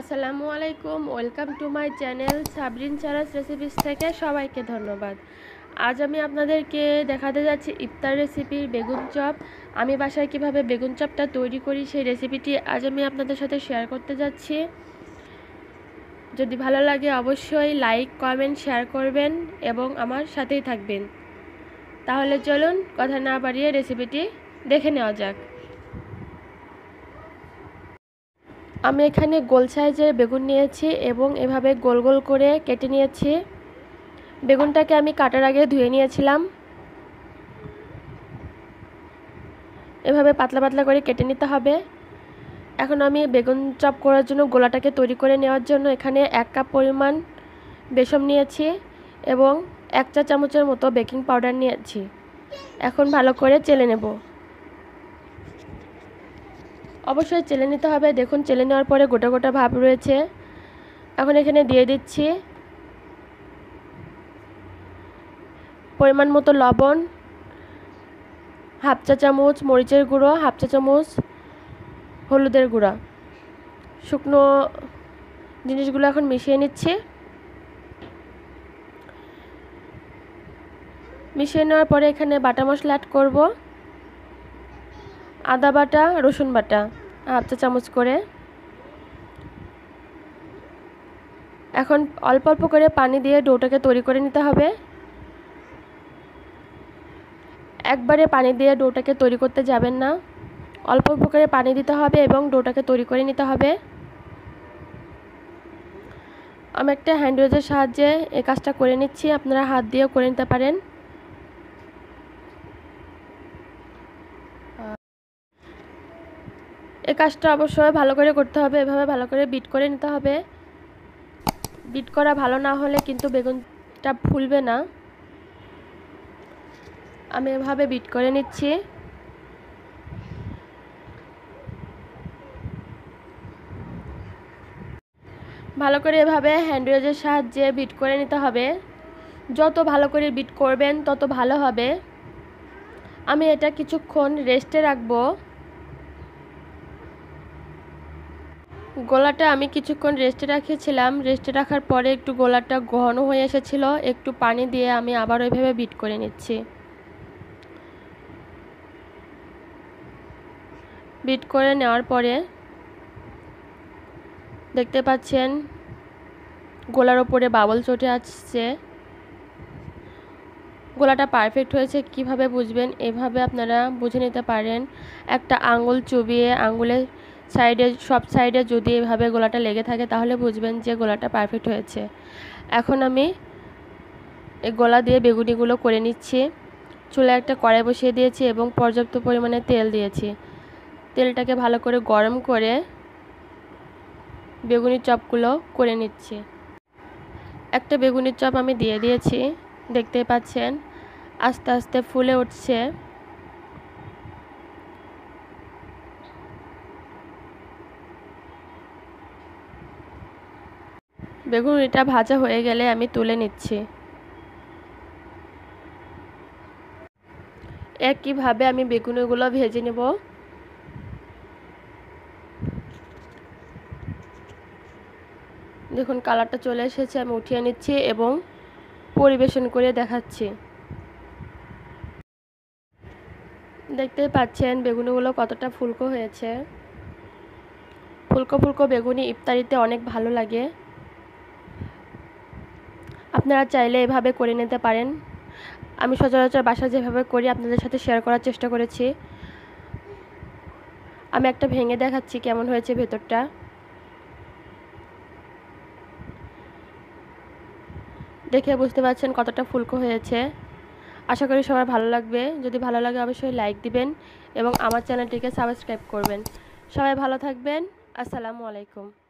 আসসালামু আলাইকুম welcome to my channel Sabrin Sara's recipes থেকে সবাইকে ধন্যবাদ আজ আমি আপনাদেরকে দেখাতে যাচ্ছি ইফতার রেসিপি বেগুন চপ আমি বাসায় কিভাবে বেগুন চপটা তৈরি করি সেই রেসিপিটি আজ আমি আপনাদের সাথে শেয়ার করতে যাচ্ছি যদি ভালো লাগে অবশ্যই লাইক কমেন্ট শেয়ার করবেন এবং আমার সাথেই থাকবেন তাহলে চলুন কথা না বাড়িয়ে রেসিপিটি দেখে নেওয়া যাক আমি এখানে গোল সাইজের বেগুন নিয়েছি এবং এভাবে গোল গোল করে কেটে নিয়েছি বেগুনটাকে আমি কাটার আগে ধুয়ে নিয়েছিলাম এভাবে পাতলা পাতলা করে কেটে নিতে হবে এখন আমি বেগুন চপ করার জন্য গোলাটাকে তৈরি করে নেওয়ার জন্য এখানে এক কাপ পরিমাণ বেসম নিয়েছি এবং এক চা চামচের মতো বেকিং পাউডার নিয়েছি এখন ভালো করে চেলে নেবো অবশ্যই চেলে নিতে হবে দেখুন চেলে নেওয়ার পরে গোটা গোটা ভাব রয়েছে এখন এখানে দিয়ে দিচ্ছি পরিমাণ মতো লবণ হাফ চা চামচ মরিচের গুঁড়ো হাফ চা চামচ হলুদের গুঁড়া শুকনো জিনিসগুলো এখন মিশিয়ে নিচ্ছি মিশিয়ে নেওয়ার পরে এখানে বাটা মশলা অ্যাড করব আদা বাটা রসুন বাটা হাফ চা চামচ করে এখন অল্প অল্প করে পানি দিয়ে ডোটাকে তৈরি করে নিতে হবে একবারে পানি দিয়ে ডোটাকে তৈরি করতে যাবেন না অল্প অল্প করে পানি দিতে হবে এবং ডোটাকে তৈরি করে নিতে হবে আমি একটা হ্যান্ড সাহায্যে এই কাজটা করে নিচ্ছি আপনারা হাত দিয়েও করে নিতে পারেন কাজটা অবশ্যই ভালো করে করতে হবে এভাবে ভালো করে বিট করে নিতে হবে বিট করা ভালো না হলে কিন্তু বেগুনটা ফুলবে না আমি এভাবে বিট করে নিচ্ছি ভালো করে এভাবে হ্যান্ড সাহায্যে বিট করে নিতে হবে যত ভালো করে বিট করবেন তত ভালো হবে আমি এটা কিছুক্ষণ রেস্টে রাখবো গোলাটা আমি কিছুক্ষণ রেস্টে রাখেছিলাম রেস্টে রাখার পরে একটু গোলাটা ঘন হয়ে এসেছিল একটু পানি দিয়ে আমি আবার ওইভাবে বিট করে নিচ্ছি বিট করে নেওয়ার পরে দেখতে পাচ্ছেন গোলার ওপরে বাবল চটে আসছে গোলাটা পারফেক্ট হয়েছে কিভাবে বুঝবেন এভাবে আপনারা বুঝে নিতে পারেন একটা আঙ্গুল চুবিয়ে আঙ্গুলে সাইডে সব সাইডে যদি এভাবে গোলাটা লেগে থাকে তাহলে বুঝবেন যে গোলাটা পারফেক্ট হয়েছে এখন আমি এই গোলা দিয়ে বেগুনিগুলো করে নিচ্ছি চুলে একটা কড়াই বসিয়ে দিয়েছি এবং পর্যাপ্ত পরিমাণে তেল দিয়েছি তেলটাকে ভালো করে গরম করে বেগুনি চপগুলো করে নিচ্ছি একটা বেগুনির চপ আমি দিয়ে দিয়েছি দেখতে পাচ্ছেন আস্তে আস্তে ফুলে উঠছে বেগুন এটা ভাজা হয়ে গেলে আমি তুলে নিচ্ছি একইভাবে আমি বেগুনগুলো ভেজে নেব দেখুন কালারটা চলে এসেছে আমি উঠিয়ে নিচ্ছি এবং পরিবেশন করে দেখাচ্ছি দেখতে পাচ্ছেন বেগুনগুলো কতটা ফুলকো হয়েছে ফুলকো ফুলকো বেগুনি ইফতারিতে অনেক ভালো লাগে আপনারা চাইলে এভাবে করে নিতে পারেন আমি সচরাচর বাসা যেভাবে করি আপনাদের সাথে শেয়ার করার চেষ্টা করেছি আমি একটা ভেঙে দেখাচ্ছি কেমন হয়েছে ভেতরটা দেখে বুঝতে পারছেন কতটা ফুলকো হয়েছে আশা করি সবার ভালো লাগবে যদি ভালো লাগে অবশ্যই লাইক দিবেন এবং আমার চ্যানেলটিকে সাবস্ক্রাইব করবেন সবাই ভালো থাকবেন আসসালামু আলাইকুম